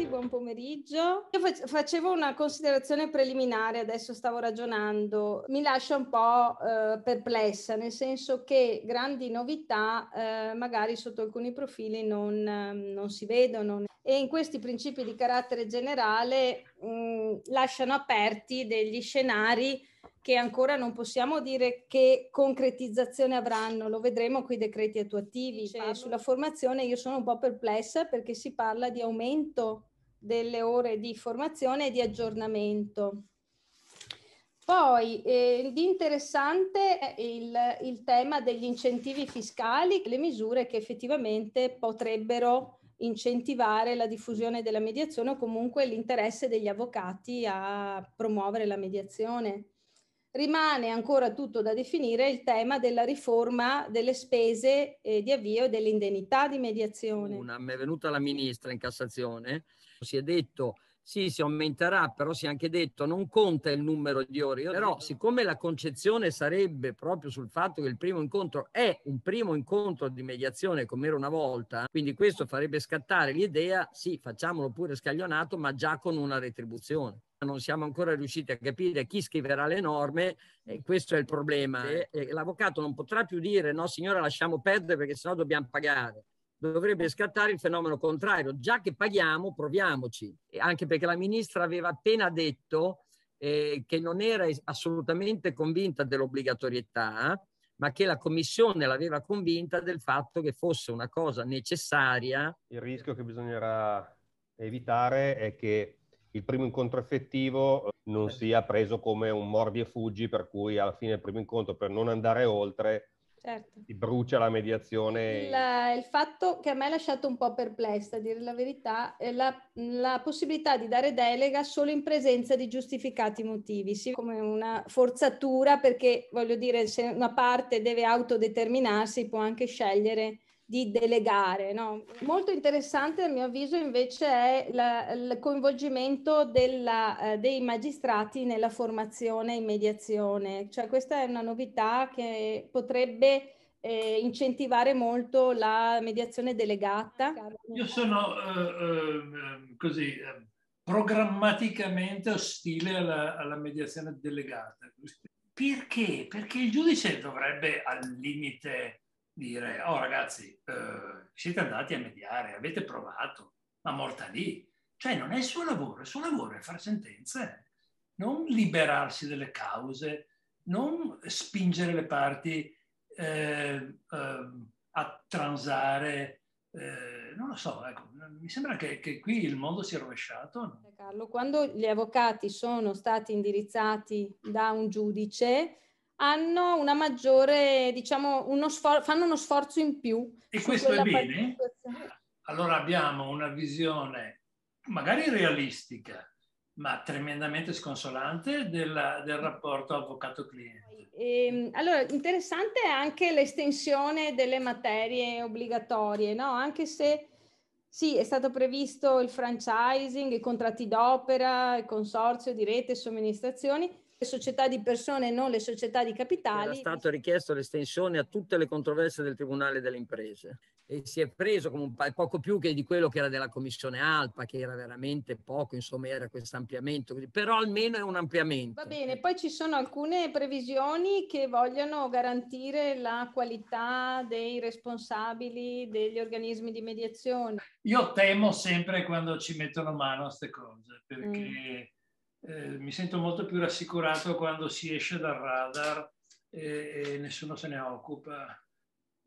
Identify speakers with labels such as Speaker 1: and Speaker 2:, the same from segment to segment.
Speaker 1: tutti, buon pomeriggio. Io facevo una considerazione preliminare, adesso stavo ragionando, mi lascia un po' eh, perplessa, nel senso che grandi novità eh, magari sotto alcuni profili non, ehm, non, si vedono e in questi principi di carattere generale mh, lasciano aperti degli scenari che ancora non possiamo dire che concretizzazione avranno, lo vedremo con i decreti attuativi. Cioè, sulla formazione io sono un po' perplessa perché si parla di aumento delle ore di formazione e di aggiornamento. Poi eh, di interessante è il, il, tema degli incentivi fiscali, le misure che effettivamente potrebbero incentivare la diffusione della mediazione o comunque l'interesse degli avvocati a promuovere la mediazione. Rimane ancora tutto da definire il tema della riforma delle spese eh, di avvio e dell'indennità di mediazione.
Speaker 2: Una, mi è venuta la ministra in Cassazione, si è detto sì, si aumenterà, però si è anche detto non conta il numero di ore. Io però siccome la concezione sarebbe proprio sul fatto che il primo incontro è un primo incontro di mediazione come era una volta, quindi questo farebbe scattare l'idea, sì, facciamolo pure scaglionato, ma già con una retribuzione non siamo ancora riusciti a capire chi scriverà le norme e questo è il problema. l'avvocato non potrà più dire no signora lasciamo perdere perché sennò dobbiamo pagare dovrebbe scattare il fenomeno contrario. Già che paghiamo, proviamoci. Anche perché la ministra aveva appena detto eh, che non era assolutamente convinta dell'obbligatorietà, ma che la Commissione l'aveva convinta del fatto che fosse una cosa necessaria. Il rischio che bisognerà evitare è che il primo
Speaker 3: incontro effettivo eh, non eh. sia preso come un mordi e fuggi, per cui alla fine il primo incontro, per non andare oltre, certo. ti brucia la mediazione. Il,
Speaker 1: eh, il, fatto che a me ha lasciato un po' perplessa, a dire la verità, è la, la, possibilità di dare delega solo in presenza di giustificati motivi, sì, come una forzatura perché, voglio dire, se una parte deve autodeterminarsi può anche scegliere di delegare. No? Molto interessante a mio avviso invece è la, il coinvolgimento della, eh, dei magistrati nella formazione in mediazione, cioè questa è una novità che potrebbe eh, incentivare molto la mediazione delegata.
Speaker 3: Io sono eh, ehm, così ehm, programmaticamente ostile alla, alla mediazione delegata. Perché? Perché il giudice dovrebbe al limite dire, oh ragazzi, eh, siete andati a mediare, avete provato, ma morta lì. Cioè non è il suo lavoro, il suo lavoro è fare sentenze, non liberarsi delle cause, non spingere le parti eh, eh, a transare. Eh, non lo so, ecco, mi sembra che, che, qui il mondo sia rovesciato.
Speaker 1: Carlo, quando gli avvocati sono stati indirizzati da un giudice, hanno una maggiore, diciamo, uno sfor- fanno uno sforzo in più.
Speaker 3: E questo è bene? Allora abbiamo una visione magari realistica, ma tremendamente sconsolante della, del rapporto avvocato-cliente.
Speaker 1: E, ehm, allora, interessante è anche l'estensione delle materie obbligatorie, no? Anche se sì, è stato previsto il franchising, i contratti d'opera, il consorzio di rete e somministrazioni, società di persone e non le società di capitali. Era stato
Speaker 2: richiesto l'estensione a tutte le controversie del Tribunale delle Imprese e si è preso come un pa- poco più che di quello che era della Commissione Alpa, che era veramente poco, insomma era questo ampliamento, però almeno è un ampliamento.
Speaker 1: Va bene, poi ci sono alcune previsioni che vogliono garantire la qualità dei responsabili degli organismi di mediazione.
Speaker 3: Io temo sempre quando ci mettono mano a queste cose, perché... Mm eh, mi sento molto più rassicurato quando si esce dal radar e, e nessuno se ne occupa.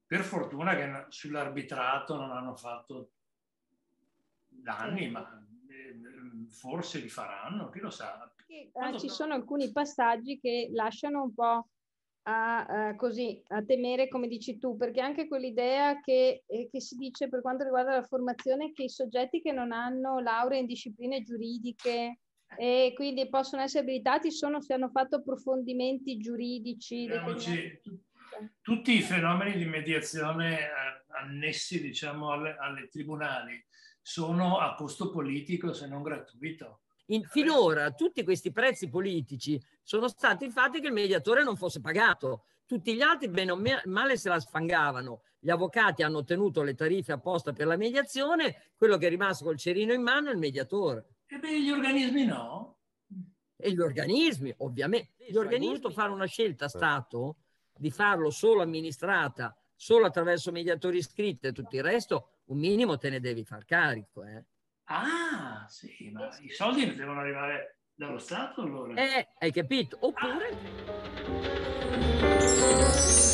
Speaker 3: Per fortuna che sull'arbitrato non hanno fatto danni, ma eh, forse li faranno, chi lo sa.
Speaker 1: Eh, quando... Ci sono alcuni passaggi che lasciano un po' a, a, così, a temere, come dici tu, perché anche quell'idea che, che, si dice per quanto riguarda la formazione che i soggetti che non hanno laurea in discipline giuridiche e quindi possono essere abilitati solo se hanno fatto approfondimenti giuridici. Oggi,
Speaker 3: tutti i fenomeni di mediazione eh, annessi diciamo, alle, alle tribunali sono a costo politico se non gratuito.
Speaker 2: In, finora tutti questi prezzi politici sono stati il che il mediatore non fosse pagato. Tutti gli altri bene o male se la sfangavano. Gli avvocati hanno ottenuto le tariffe apposta per la mediazione, quello che è rimasto col cerino in mano è il mediatore. E per gli organismi no? E gli organismi, ovviamente. Gli organismi hanno fare una scelta, eh. Stato, di farlo solo amministrata, solo attraverso mediatori iscritti e tutto il resto, un minimo te ne devi far carico. Eh. Ah,
Speaker 3: sì, ma eh, i soldi devono arrivare dallo Stato allora? Eh, hai capito? Oppure... Ah.